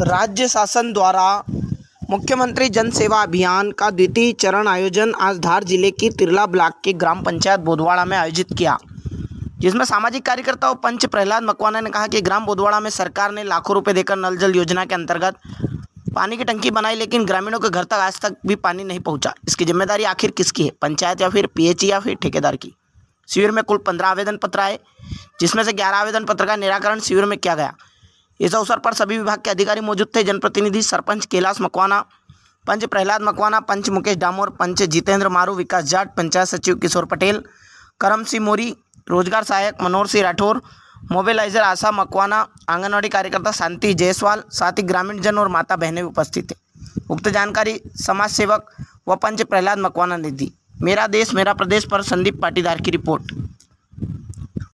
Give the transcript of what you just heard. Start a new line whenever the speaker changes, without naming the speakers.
राज्य शासन द्वारा मुख्यमंत्री जन सेवा अभियान का द्वितीय चरण आयोजन आज धार जिले की तिरला ब्लॉक के ग्राम पंचायत बोधवाड़ा में आयोजित किया जिसमें सामाजिक कार्यकर्ता और पंच प्रहलाद मकवाना ने कहा कि ग्राम बोधवाड़ा में सरकार ने लाखों रुपए देकर नल जल योजना के अंतर्गत पानी की टंकी बनाई लेकिन ग्रामीणों के घर तक आज तक भी पानी नहीं पहुंचा इसकी जिम्मेदारी आखिर किसकी है पंचायत या फिर पी या फिर ठेकेदार की शिविर में कुल पंद्रह आवेदन पत्र आए जिसमें से ग्यारह आवेदन पत्र का निराकरण शिविर में किया गया इस अवसर पर सभी विभाग के अधिकारी मौजूद थे जनप्रतिनिधि सरपंच कैलाश मकवाना पंच प्रहलाद मकवाना पंच मुकेश डामोर पंच जितेंद्र मारू विकास जाट पंचायत सचिव किशोर पटेल करम सिंह मोरी रोजगार सहायक मनोहर सिंह राठौर मोबिलाइजर आशा मकवाना आंगनवाड़ी कार्यकर्ता शांति जयसवाल साथ ही ग्रामीण जन और माता बहनें उपस्थित थे उक्त जानकारी समाज सेवक व पंच प्रहलाद मकवाना ने दी मेरा देश मेरा प्रदेश पर संदीप पाटीदार की रिपोर्ट